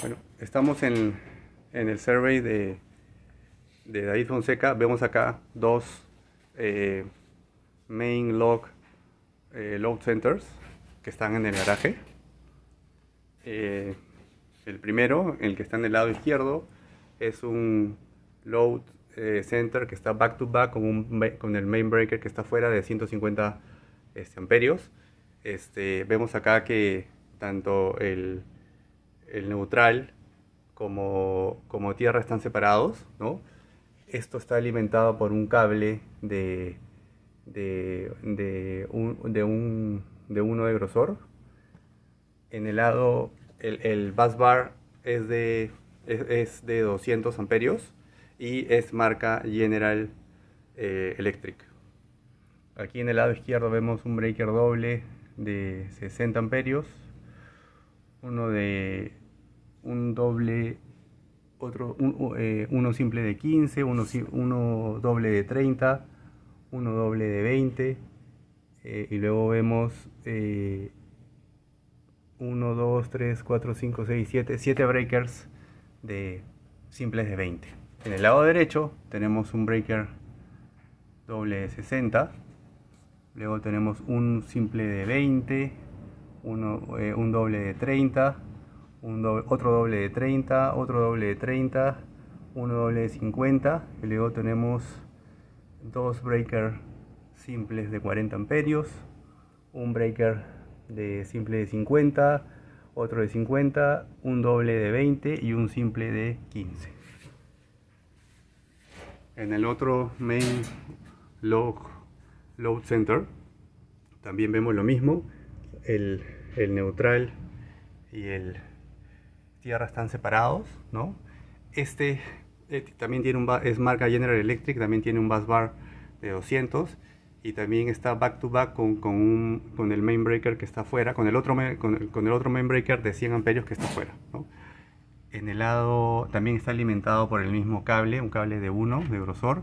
Bueno, estamos en, el survey de, de, David Fonseca. Vemos acá dos eh, main log eh, load centers que están en el garaje. Eh, el primero, el que está en el lado izquierdo, es un load center que está back to back con, un, con el main breaker que está fuera de 150 este, amperios. Este, vemos acá que tanto el el neutral como, como Tierra están separados, ¿no? Esto está alimentado por un cable de, de, un, de, un, de uno de grosor. En el lado, el, bus bar es de, de 200 amperios y es marca General eh, Electric. Aquí en el lado izquierdo vemos un breaker doble de 60 amperios, uno de un doble, otro, eh, uno simple de 15, uno, doble de 30, uno doble de 20, eh, y luego vemos 1, 2, 3, 4, 5, 6, 7, 7 breakers de simples de 20. En el lado derecho tenemos un breaker doble de 60, luego tenemos un simple de 20, uno, eh, un doble de 30, otro doble de 30, otro doble de 30, uno doble de 50 y luego tenemos dos breakers simples de 40 amperios, un breaker de simple de 50, otro de 50, un doble de 20 y un simple de 15. En el otro main log load center también vemos lo mismo, el neutral y el tierra están separados, ¿no? Este eh, también tiene un es marca General Electric, también tiene un bus bar de 200 y también está back to back con, con, un, con el main breaker que está afuera, con el otro, con el, otro main breaker de 100 amperios que está afuera, En el lado también está alimentado por el mismo cable, un cable de 1 de grosor.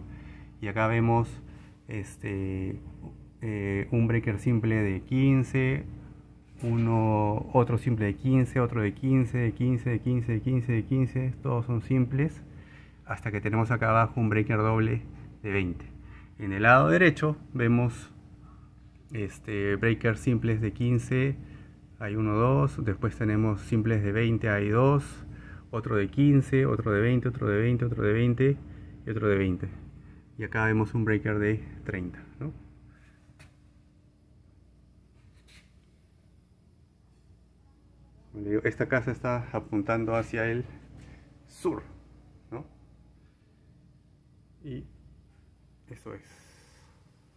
Y acá vemos este, eh, un breaker simple de 15, uno, otro simple de 15, otro de 15, de 15, de 15, de 15, de 15, todos son simples, hasta que tenemos acá abajo un breaker doble de 20. En el lado derecho vemos este, breakers simples de 15, hay uno, dos después tenemos simples de 20, hay dos otro de 15, otro de 20, otro de 20, otro de 20 y otro de 20. Y acá vemos un breaker de 30, ¿no? esta casa está apuntando hacia el sur, ¿no? Y eso es.